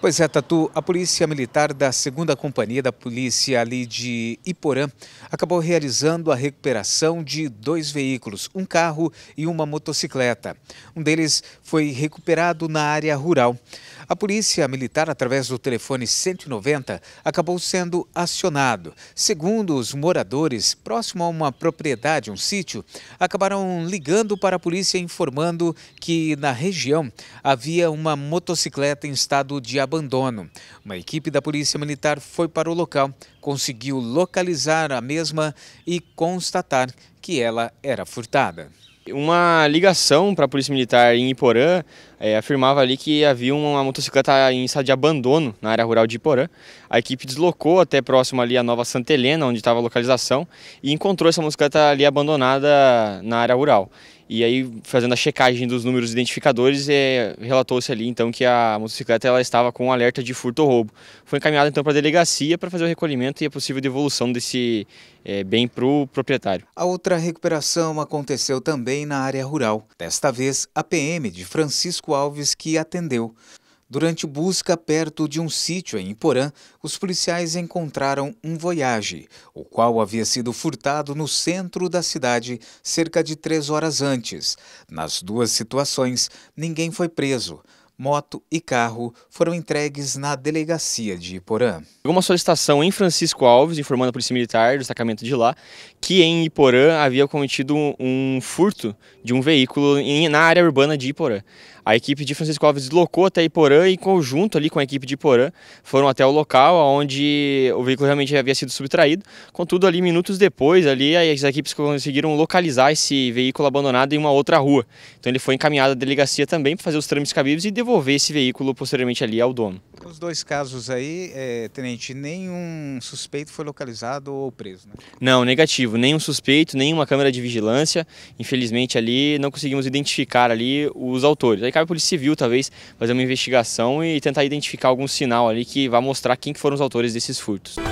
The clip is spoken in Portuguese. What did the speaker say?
Pois é, Tatu, a Polícia Militar da 2 Companhia da Polícia ali de Iporã acabou realizando a recuperação de dois veículos, um carro e uma motocicleta. Um deles foi recuperado na área rural. A polícia militar, através do telefone 190, acabou sendo acionado. Segundo os moradores, próximo a uma propriedade, um sítio, acabaram ligando para a polícia informando que na região havia uma motocicleta em estado de abandono. Uma equipe da polícia militar foi para o local, conseguiu localizar a mesma e constatar que ela era furtada. Uma ligação para a Polícia Militar em Iporã é, afirmava ali que havia uma motocicleta em estado de abandono na área rural de Iporã. A equipe deslocou até próximo ali a Nova Santa Helena, onde estava a localização, e encontrou essa motocicleta ali abandonada na área rural. E aí, fazendo a checagem dos números identificadores, é, relatou-se ali então que a motocicleta ela estava com um alerta de furto ou roubo. Foi encaminhada então para a delegacia para fazer o recolhimento e a possível devolução desse é, bem para o proprietário. A outra recuperação aconteceu também na área rural. Desta vez, a PM de Francisco Alves que atendeu. Durante busca perto de um sítio em Iporã, os policiais encontraram um Voyage, o qual havia sido furtado no centro da cidade cerca de três horas antes. Nas duas situações, ninguém foi preso moto e carro foram entregues na delegacia de Iporã. Uma solicitação em Francisco Alves, informando a Polícia Militar do destacamento de lá, que em Iporã havia cometido um furto de um veículo na área urbana de Iporã. A equipe de Francisco Alves deslocou até Iporã e, em conjunto ali com a equipe de Iporã, foram até o local onde o veículo realmente havia sido subtraído. Contudo, ali minutos depois, ali as equipes conseguiram localizar esse veículo abandonado em uma outra rua. Então ele foi encaminhado à delegacia também para fazer os trâmites cabíveis e devolver devolver esse veículo posteriormente ali ao dono. Os dois casos aí, é, Tenente, nenhum suspeito foi localizado ou preso, né? Não, negativo. Nenhum suspeito, nenhuma câmera de vigilância. Infelizmente ali não conseguimos identificar ali os autores. Aí cabe a Polícia Civil, talvez, fazer uma investigação e tentar identificar algum sinal ali que vá mostrar quem que foram os autores desses furtos.